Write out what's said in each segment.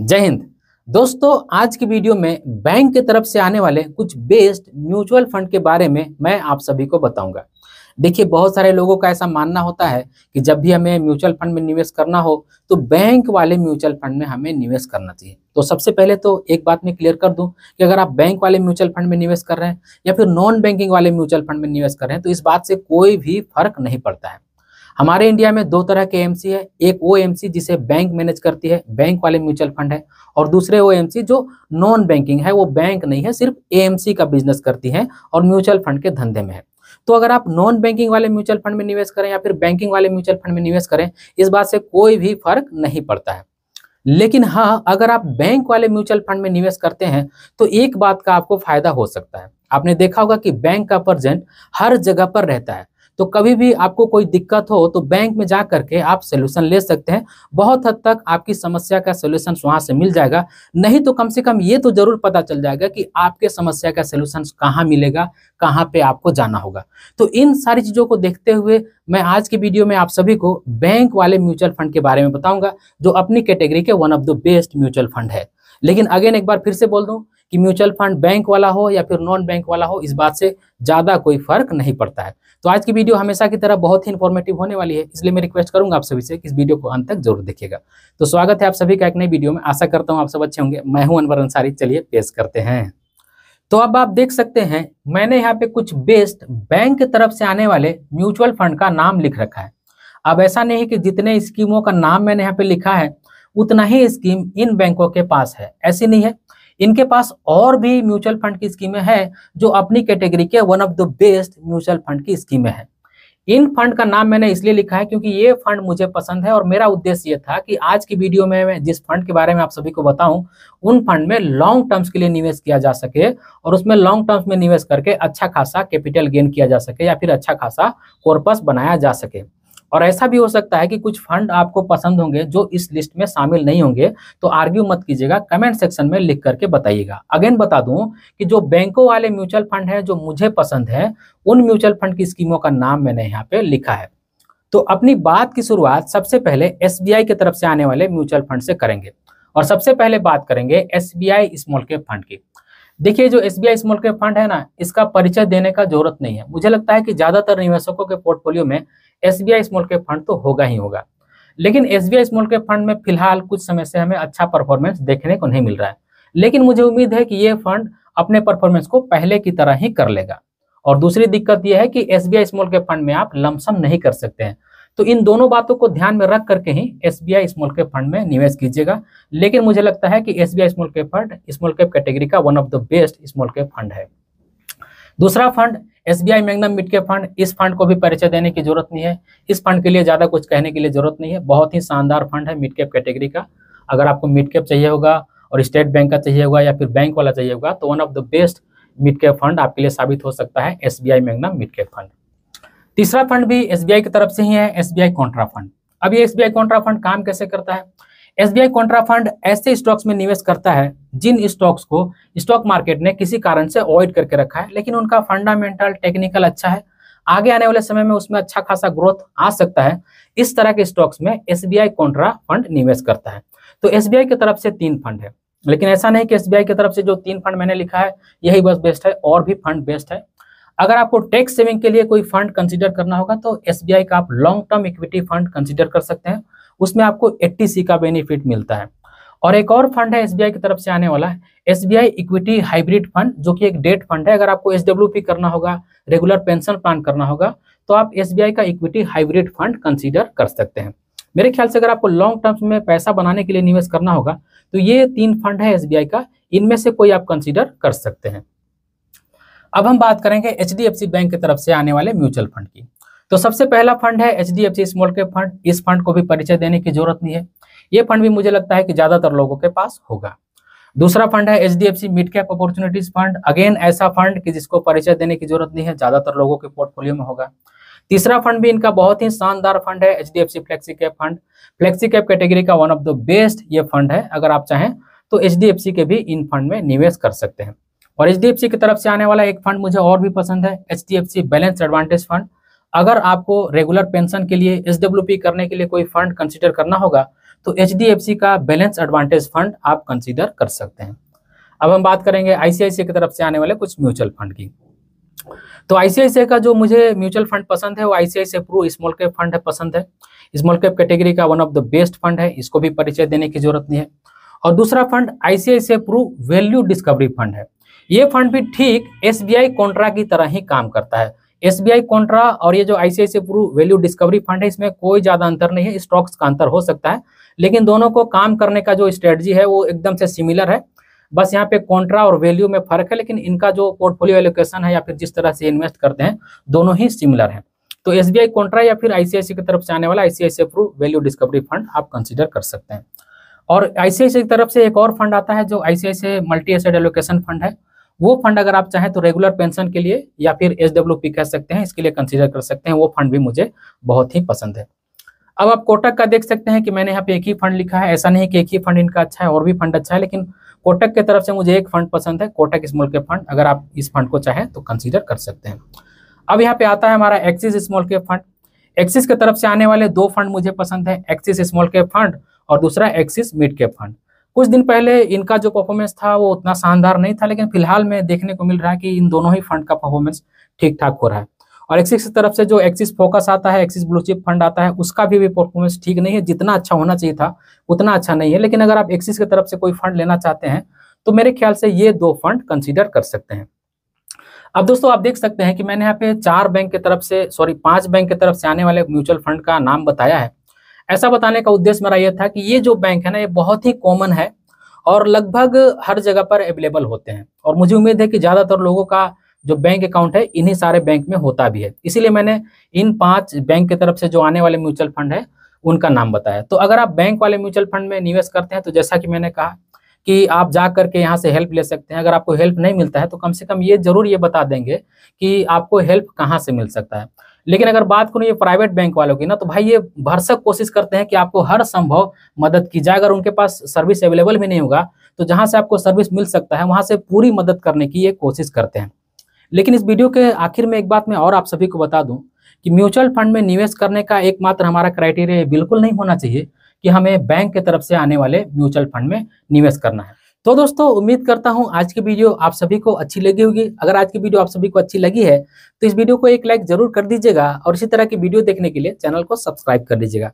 जय हिंद दोस्तों आज की वीडियो में बैंक की तरफ से आने वाले कुछ बेस्ट म्यूचुअल फंड के बारे में मैं आप सभी को बताऊंगा देखिए बहुत सारे लोगों का ऐसा मानना होता है कि जब भी हमें म्यूचुअल फंड में निवेश करना हो तो बैंक वाले म्यूचुअल फंड में हमें निवेश करना चाहिए तो सबसे पहले तो एक बात मैं क्लियर कर दूं कि अगर आप बैंक वाले म्यूचुअल फंड में निवेश कर रहे हैं या फिर नॉन बैंकिंग वाले म्यूचुअल फंड में निवेश कर रहे हैं तो इस बात से कोई भी फर्क नहीं पड़ता है हमारे इंडिया में दो तरह के एमसी है एक वो एएमसी जिसे बैंक मैनेज करती है बैंक वाले म्यूचुअल फंड है और दूसरे वो एएमसी जो नॉन बैंकिंग है वो बैंक नहीं है सिर्फ एएमसी का बिजनेस करती है और म्यूचुअल फंड के धंधे में है तो अगर आप नॉन बैंकिंग वाले म्यूचुअल फंड में निवेश करें या फिर बैंकिंग वाले म्यूचुअल फंड में निवेश करें इस बात से कोई भी फर्क नहीं पड़ता है लेकिन हाँ अगर आप बैंक वाले म्यूचुअल फंड में निवेश करते हैं तो एक बात का आपको फायदा हो सकता है आपने देखा होगा कि बैंक का परजेंट हर जगह पर रहता है तो कभी भी आपको कोई दिक्कत हो तो बैंक में जा करके आप सोल्यूशन ले सकते हैं बहुत हद तक आपकी समस्या का सोल्यूशन वहां से मिल जाएगा नहीं तो कम से कम ये तो जरूर पता चल जाएगा कि आपके समस्या का सोल्यूशन कहाँ मिलेगा कहाँ पे आपको जाना होगा तो इन सारी चीज़ों को देखते हुए मैं आज की वीडियो में आप सभी को बैंक वाले म्यूचुअल फंड के बारे में बताऊंगा जो अपनी कैटेगरी के one of the best mutual fund है लेकिन अगेन एक बार फिर से बोल दूं कि म्यूचुअल फंड बैंक वाला हो या फिर नॉन बैंक वाला हो इस बात से ज़्यादा कोई फर्क नहीं पड़ता है तो आज की वीडियो हमेशा की तरह बहुत ही इन्फॉर्मेटिव होने वाली है इसलिए मैं रिक्वेस्ट करूंगा आप सभी से कि इस वीडियो को अंत तक जरूर देखिएगा तो स्वागत है आप सभी का एक नई वीडियो में आशा करता हूँ आप सब अच्छे होंगे मैं हूँ अनवर अंसारी चलिए पेश करते हैं तो अब आप देख सकते हैं मैंने यहाँ पे कुछ बेस्ट बैंक की तरफ से आने वाले म्यूचुअल फंड का नाम लिख रखा है अब ऐसा नहीं कि जितने स्कीमों का नाम मैंने यहाँ पे लिखा है उतना ही स्कीम इन बैंकों के पास है ऐसी नहीं है इनके पास और भी म्यूचुअल फंड की स्कीमें हैं जो अपनी कैटेगरी के one of the best mutual fund की स्कीमें हैं इन फंड का नाम मैंने इसलिए लिखा है क्योंकि ये फंड मुझे पसंद है और मेरा उद्देश्य ये था कि आज की वीडियो में मैं जिस फंड के बारे में आप सभी को बताऊं उन फंड में लॉन्ग टर्म्स के लिए निवेश किया जा सके और उसमें लॉन्ग टर्म्स में निवेश करके अच्छा खासा कैपिटल गेन किया जा सके या फिर अच्छा खासा कॉर्पस बनाया जा सके और ऐसा भी हो सकता है कि कुछ फंड आपको पसंद होंगे जो इस लिस्ट में शामिल नहीं होंगे तो आर्ग्यू मत कीजिएगा कमेंट सेक्शन में लिख करके बताइएगा अगेन बता दूं कि जो बैंकों वाले म्यूचुअल फंड हैं जो मुझे पसंद है उन म्यूचुअल फंड की स्कीमों का नाम मैंने यहाँ पे लिखा है तो अपनी बात की शुरुआत सबसे पहले एस की तरफ से आने वाले म्यूचुअल फंड से करेंगे और सबसे पहले बात करेंगे एस स्मॉल कैप फंड की देखिए जो S B small cap fund है ना इसका परिचय देने का जरूरत नहीं है मुझे लगता है कि ज्यादातर निवेशकों के पोर्टफोलियो में S B I small cap fund तो होगा ही होगा लेकिन S B I small cap fund में फिलहाल कुछ समय से हमें अच्छा परफॉर्मेंस देखने को नहीं मिल रहा है लेकिन मुझे उम्मीद है कि ये फंड अपने परफॉर्मेंस को पहले की तरह ही कर लेगा और दूसरी दिक्कत यह है कि S B I small cap fund में आप लमसम नहीं कर सकते हैं तो इन दोनों बातों को ध्यान में रख करके ही S B I small cap fund में निवेश कीजिएगा लेकिन मुझे लगता है कि S B I small cap fund small cap category का one of the best small cap fund है दूसरा fund S B I magnum mid cap fund इस फंड को भी परिचय देने की जरूरत नहीं है इस फंड के लिए ज़्यादा कुछ कहने के लिए जरूरत नहीं है बहुत ही शानदार फंड है मिड कैप कैटेगरी का अगर आपको मिड कैप चाहिए होगा और स्टेट बैंक का चाहिए होगा या फिर बैंक वाला चाहिए होगा तो one of the best mid cap fund आपके लिए साबित हो सकता है S B I magnum mid cap fund तीसरा फंड भी एस बी आई की तरफ से ही है S B I contra fund अब ये S B I contra fund काम कैसे करता है एसबीआई कॉन्ट्रा फंड ऐसे स्टॉक्स में निवेश करता है जिन स्टॉक्स को स्टॉक मार्केट ने किसी कारण से अवॉइड करके रखा है लेकिन उनका फंडामेंटल टेक्निकल अच्छा है आगे आने वाले समय में उसमें अच्छा खासा ग्रोथ आ सकता है इस तरह के स्टॉक्स में एस बी कॉन्ट्रा फंड निवेश करता है तो एस की तरफ से तीन फंड है लेकिन ऐसा नहीं कि एस की तरफ से जो तीन फंड मैंने लिखा है यही बस बेस्ट है और भी फंड बेस्ट है अगर आपको टैक्स सेविंग के लिए कोई फंड कंसिडर करना होगा तो एस का आप long term equity fund consider कर सकते हैं उसमें आपको एट्टी का बेनिफिट मिलता है और एक और फंड है एसबीआई की तरफ से आने वाला है एसबीआई इक्विटी हाइब्रिड फंड जो कि एक डेट फंड है अगर आपको एसडब्ल्यूपी करना होगा रेगुलर पेंशन प्लान करना होगा तो आप एसबीआई का इक्विटी हाइब्रिड फंड कंसीडर कर सकते हैं मेरे ख्याल से अगर आपको लॉन्ग टर्म में पैसा बनाने के लिए निवेश करना होगा तो ये तीन फंड है एस का इनमें से कोई आप कंसिडर कर सकते हैं अब हम बात करेंगे एच बैंक की तरफ से आने वाले म्यूचुअल फंड की तो सबसे पहला फंड है H D F C small cap fund इस फंड को भी परिचय देने की जरूरत नहीं है ये फंड भी मुझे लगता है कि ज्यादातर लोगों के पास होगा दूसरा फंड है H D F C mid cap opportunities fund again ऐसा फंड कि जिसको परिचय देने की जरूरत नहीं है ज्यादातर लोगों के पोर्टफोलियो में होगा तीसरा फंड भी इनका बहुत ही शानदार फंड है H D F C flexi cap fund flexi cap category का वन ऑफ द बेस्ट ये फंड है अगर आप चाहें तो एच डी एफ सी के भी इन फंड में निवेश कर सकते हैं और एच डी एफ सी की तरफ से आने वाला एक फंड मुझे और भी पसंद है H D F C balance advantage fund अगर आपको रेगुलर पेंशन के लिए एस करने के लिए कोई फंड कंसिडर करना होगा तो एच का बैलेंस एडवांटेज फंड आप कंसिडर कर सकते हैं अब हम बात करेंगे आईसीआईसी की तरफ से आने वाले कुछ म्यूचुअल फंड की तो आईसीआईसीआई का जो मुझे म्यूचुअल फंड पसंद है वो ICICI Pru small cap fund है पसंद है स्मॉल कैप कैटेगरी का one of the best fund है इसको भी परिचय देने की जरूरत नहीं है और दूसरा fund ICICI Pru value discovery fund है ये फंड भी ठीक एस बी कॉन्ट्रा की तरह ही काम करता है आई कॉन्ट्रा और ये जो ICICI Pru value discovery fund है इसमें कोई ज्यादा अंतर नहीं है स्टॉक्स का अंतर हो सकता है लेकिन दोनों को काम करने का जो स्ट्रेटजी है वो एकदम से सिमिलर है बस यहाँ पे कॉन्ट्रा और वैल्यू में फर्क है लेकिन इनका जो पोर्टफोलियो एलोकेशन है या फिर जिस तरह से इन्वेस्ट करते हैं दोनों ही सिमिलर है तो एस बी कॉन्ट्रा या फिर आईसीआईसी की तरफ से आने वाला ICICI Pru value discovery fund आप कंसिडर कर सकते हैं और आईसीआईसी की तरफ से एक और फंड आता है जो ICICI multi asset allocation fund है वो फंड अगर आप चाहें तो रेगुलर पेंशन के लिए या फिर एस कह सकते हैं इसके लिए कंसिडर कर सकते हैं वो फंड भी मुझे बहुत ही पसंद है अब आप कोटक का देख सकते हैं कि मैंने यहाँ पे एक ही फंड लिखा है ऐसा नहीं कि एक ही फंड इनका अच्छा है और भी फंड अच्छा है लेकिन कोटक के तरफ से मुझे एक फंड पसंद है कोटक स्मॉल के फंड अगर आप इस फंड को चाहें तो कंसीडर कर सकते हैं अब यहाँ पे आता है हमारा Axis small cap fund Axis के तरफ से आने वाले दो फंड मुझे पसंद है एक्सिस स्मॉल के फंड और दूसरा एक्सिस मिड के फंड कुछ दिन पहले इनका जो परफॉर्मेंस था वो उतना शानदार नहीं था लेकिन फिलहाल में देखने को मिल रहा है कि इन दोनों ही फंड का परफॉर्मेंस ठीक ठाक हो रहा है और एक्सिस की तरफ से जो एक्सिस फोकस आता है एक्सिस ब्लू चिप फंड आता है उसका भी भी परफॉर्मेंस ठीक नहीं है जितना अच्छा होना चाहिए था उतना अच्छा नहीं है लेकिन अगर आप एक्सिस की तरफ से कोई फंड लेना चाहते हैं तो मेरे ख्याल से ये दो फंड कंसिडर कर सकते हैं अब दोस्तों आप देख सकते हैं कि मैंने यहाँ पे चार बैंक की तरफ से सॉरी पांच बैंक की तरफ से आने वाले म्यूचुअल फंड का नाम बताया है ऐसा बताने का उद्देश्य मेरा यह था कि ये जो बैंक है ना ये बहुत ही कॉमन है और लगभग हर जगह पर अवेलेबल होते हैं और मुझे उम्मीद है कि ज़्यादातर लोगों का जो बैंक अकाउंट है इन्हीं सारे बैंक में होता भी है इसीलिए मैंने इन पांच बैंक की तरफ से जो आने वाले म्यूचुअल फंड है उनका नाम बताया तो अगर आप बैंक वाले म्यूचुअल फंड में निवेश करते हैं तो जैसा कि मैंने कहा कि आप जा करके यहाँ से हेल्प ले सकते हैं अगर आपको हेल्प नहीं मिलता है तो कम से कम ये जरूर ये बता देंगे कि आपको हेल्प कहाँ से मिल सकता है लेकिन अगर बात करूँ ये प्राइवेट बैंक वालों की ना तो भाई ये भरसक कोशिश करते हैं कि आपको हर संभव मदद की जाए अगर उनके पास सर्विस अवेलेबल भी नहीं होगा तो जहाँ से आपको सर्विस मिल सकता है वहाँ से पूरी मदद करने की ये कोशिश करते हैं लेकिन इस वीडियो के आखिर में एक बात मैं और आप सभी को बता दूं कि म्यूचुअल फंड में निवेश करने का एकमात्र हमारा क्राइटेरिया बिल्कुल नहीं होना चाहिए कि हमें बैंक की तरफ से आने वाले म्यूचुअल फंड में निवेश करना है तो दोस्तों उम्मीद करता हूं आज की वीडियो आप सभी को अच्छी लगी होगी अगर आज की वीडियो आप सभी को अच्छी लगी है तो इस वीडियो को एक लाइक जरूर कर दीजिएगा और इसी तरह की वीडियो देखने के लिए चैनल को सब्सक्राइब कर लीजिएगा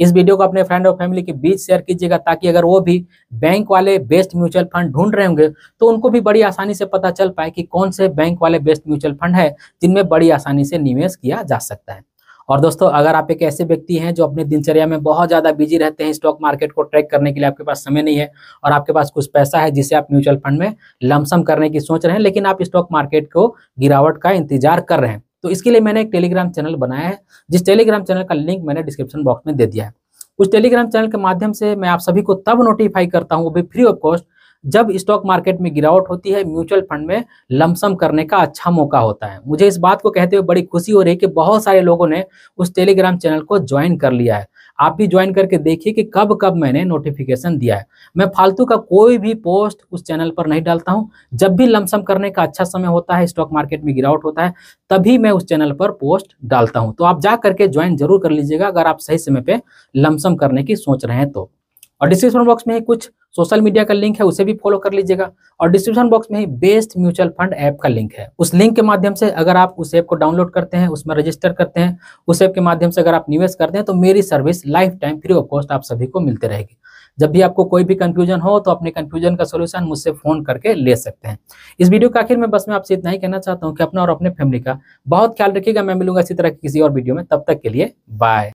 इस वीडियो को अपने फ्रेंड और फैमिली के बीच शेयर कीजिएगा ताकि अगर वो भी बैंक वाले बेस्ट म्यूचुअल फंड ढूंढ रहे होंगे तो उनको भी बड़ी आसानी से पता चल पाए कि कौन से बैंक वाले बेस्ट म्यूचुअल फंड है जिनमें बड़ी आसानी से निवेश किया जा सकता है और दोस्तों अगर आप एक ऐसे व्यक्ति हैं जो अपने दिनचर्या में बहुत ज़्यादा बिजी रहते हैं स्टॉक मार्केट को ट्रैक करने के लिए आपके पास समय नहीं है और आपके पास कुछ पैसा है जिसे आप म्यूचुअल फंड में लमसम करने की सोच रहे हैं लेकिन आप स्टॉक मार्केट को गिरावट का इंतजार कर रहे हैं तो इसके लिए मैंने एक टेलीग्राम चैनल बनाया है जिस टेलीग्राम चैनल का लिंक मैंने डिस्क्रिप्शन बॉक्स में दे दिया है उस टेलीग्राम चैनल के माध्यम से मैं आप सभी को तब नोटिफाई करता हूँ वो भी फ्री ऑफ कॉस्ट जब स्टॉक मार्केट में गिरावट होती है म्यूचुअल फंड में लमसम करने का अच्छा मौका होता है मुझे इस बात को कहते हुए बड़ी खुशी हो रही है कि बहुत सारे लोगों ने उस टेलीग्राम चैनल को ज्वाइन कर लिया है आप भी ज्वाइन करके देखिए कि कब कब मैंने नोटिफिकेशन दिया है मैं फालतू का कोई भी पोस्ट उस चैनल पर नहीं डालता हूं जब भी लमसम करने का अच्छा समय होता है स्टॉक मार्केट में गिरावट होता है तभी मैं उस चैनल पर पोस्ट डालता हूं तो आप जा करके ज्वाइन जरूर कर लीजिएगा अगर आप सही समय पर लमसम करने की सोच रहे हैं तो और डिस्क्रिप्शन बॉक्स में कुछ सोशल मीडिया का लिंक है उसे भी फॉलो कर लीजिएगा और डिस्क्रिप्शन बॉक्स में ही बेस्ट म्यूचुअल फंड ऐप का लिंक है उस लिंक के माध्यम से अगर आप उस ऐप को डाउनलोड करते हैं उसमें रजिस्टर करते हैं उस ऐप के माध्यम से अगर आप निवेश करते हैं तो मेरी service lifetime free of cost आप सभी को मिलते रहेगी जब भी आपको कोई भी कंफ्यूजन हो तो अपने कंफ्यूजन का सोल्यूशन मुझसे फोन करके ले सकते हैं इस वीडियो का आखिर में बस मैं आपसे इतना ही कहना चाहता हूँ कि अपना और अपने फैमिली का बहुत ख्याल रखिएगा मैं मिलूंगा इसी तरह की किसी और वीडियो में तब तक के लिए बाय